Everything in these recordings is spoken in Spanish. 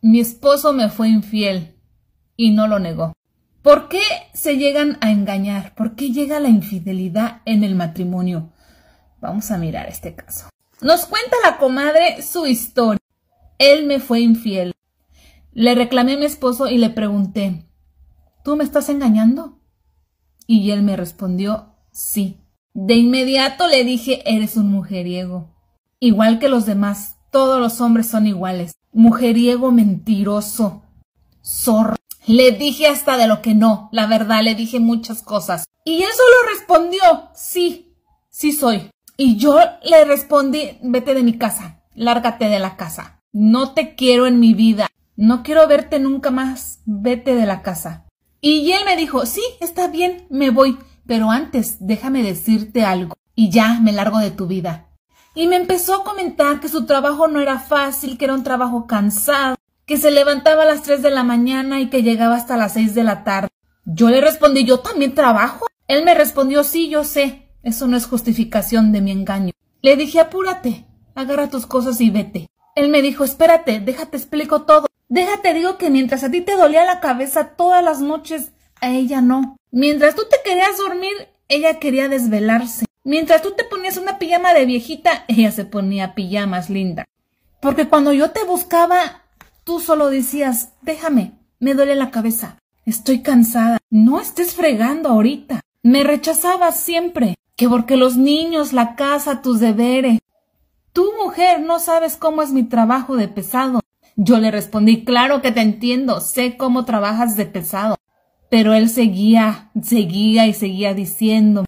Mi esposo me fue infiel y no lo negó. ¿Por qué se llegan a engañar? ¿Por qué llega la infidelidad en el matrimonio? Vamos a mirar este caso. Nos cuenta la comadre su historia. Él me fue infiel. Le reclamé a mi esposo y le pregunté, ¿tú me estás engañando? Y él me respondió, sí. De inmediato le dije, eres un mujeriego. Igual que los demás, todos los hombres son iguales mujeriego mentiroso, zorro. Le dije hasta de lo que no, la verdad, le dije muchas cosas. Y él solo respondió, sí, sí soy. Y yo le respondí, vete de mi casa, lárgate de la casa. No te quiero en mi vida, no quiero verte nunca más, vete de la casa. Y él me dijo, sí, está bien, me voy, pero antes déjame decirte algo y ya me largo de tu vida y me empezó a comentar que su trabajo no era fácil, que era un trabajo cansado, que se levantaba a las 3 de la mañana y que llegaba hasta las 6 de la tarde. Yo le respondí, yo también trabajo. Él me respondió, sí, yo sé, eso no es justificación de mi engaño. Le dije, apúrate, agarra tus cosas y vete. Él me dijo, espérate, déjate explico todo. Déjate digo que mientras a ti te dolía la cabeza todas las noches, a ella no. Mientras tú te querías dormir, ella quería desvelarse. Mientras tú te ponías una pijama de viejita, ella se ponía pijamas linda. Porque cuando yo te buscaba, tú solo decías, déjame, me duele la cabeza, estoy cansada, no estés fregando ahorita. Me rechazabas siempre, que porque los niños, la casa, tus deberes. Tú, mujer, no sabes cómo es mi trabajo de pesado. Yo le respondí, claro que te entiendo, sé cómo trabajas de pesado. Pero él seguía, seguía y seguía diciendo,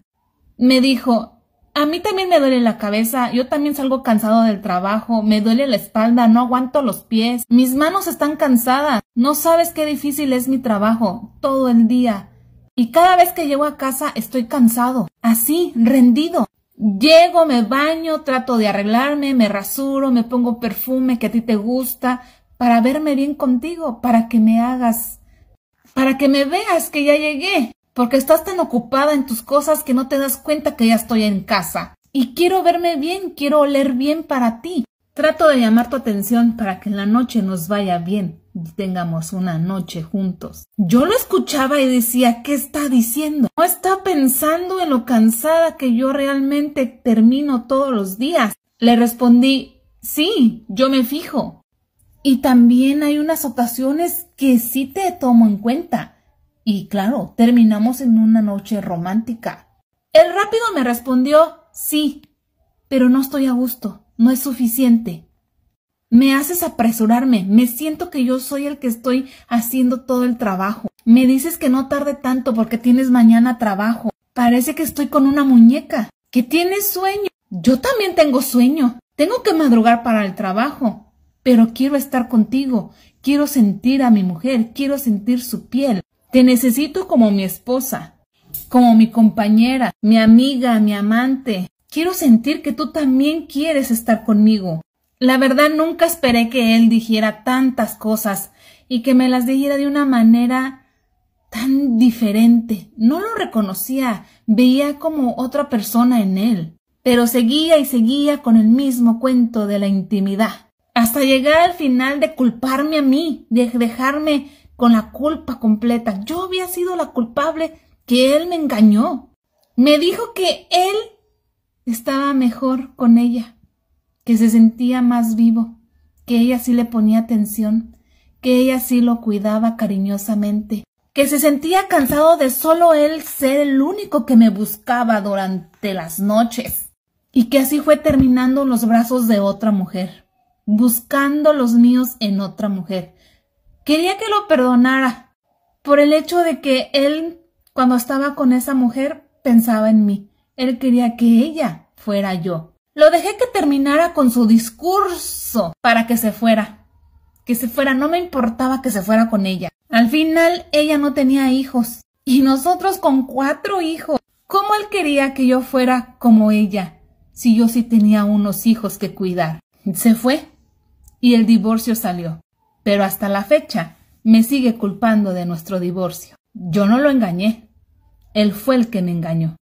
me dijo, a mí también me duele la cabeza, yo también salgo cansado del trabajo, me duele la espalda, no aguanto los pies, mis manos están cansadas, no sabes qué difícil es mi trabajo, todo el día. Y cada vez que llego a casa estoy cansado, así, rendido. Llego, me baño, trato de arreglarme, me rasuro, me pongo perfume que a ti te gusta, para verme bien contigo, para que me hagas, para que me veas que ya llegué porque estás tan ocupada en tus cosas que no te das cuenta que ya estoy en casa. Y quiero verme bien, quiero oler bien para ti. Trato de llamar tu atención para que en la noche nos vaya bien y tengamos una noche juntos. Yo lo escuchaba y decía, ¿qué está diciendo? No está pensando en lo cansada que yo realmente termino todos los días. Le respondí, sí, yo me fijo. Y también hay unas ocasiones que sí te tomo en cuenta. Y claro, terminamos en una noche romántica. El rápido me respondió, sí, pero no estoy a gusto, no es suficiente. Me haces apresurarme, me siento que yo soy el que estoy haciendo todo el trabajo. Me dices que no tarde tanto porque tienes mañana trabajo. Parece que estoy con una muñeca, que tienes sueño. Yo también tengo sueño. Tengo que madrugar para el trabajo, pero quiero estar contigo, quiero sentir a mi mujer, quiero sentir su piel, te necesito como mi esposa, como mi compañera, mi amiga, mi amante. Quiero sentir que tú también quieres estar conmigo. La verdad nunca esperé que él dijera tantas cosas y que me las dijera de una manera tan diferente. No lo reconocía, veía como otra persona en él, pero seguía y seguía con el mismo cuento de la intimidad, hasta llegar al final de culparme a mí, de dejarme con la culpa completa. Yo había sido la culpable que él me engañó. Me dijo que él estaba mejor con ella, que se sentía más vivo, que ella sí le ponía atención, que ella sí lo cuidaba cariñosamente, que se sentía cansado de solo él ser el único que me buscaba durante las noches, y que así fue terminando los brazos de otra mujer, buscando los míos en otra mujer, Quería que lo perdonara por el hecho de que él, cuando estaba con esa mujer, pensaba en mí. Él quería que ella fuera yo. Lo dejé que terminara con su discurso para que se fuera. Que se fuera, no me importaba que se fuera con ella. Al final ella no tenía hijos y nosotros con cuatro hijos. ¿Cómo él quería que yo fuera como ella si yo sí tenía unos hijos que cuidar? Se fue y el divorcio salió pero hasta la fecha me sigue culpando de nuestro divorcio. Yo no lo engañé, él fue el que me engañó.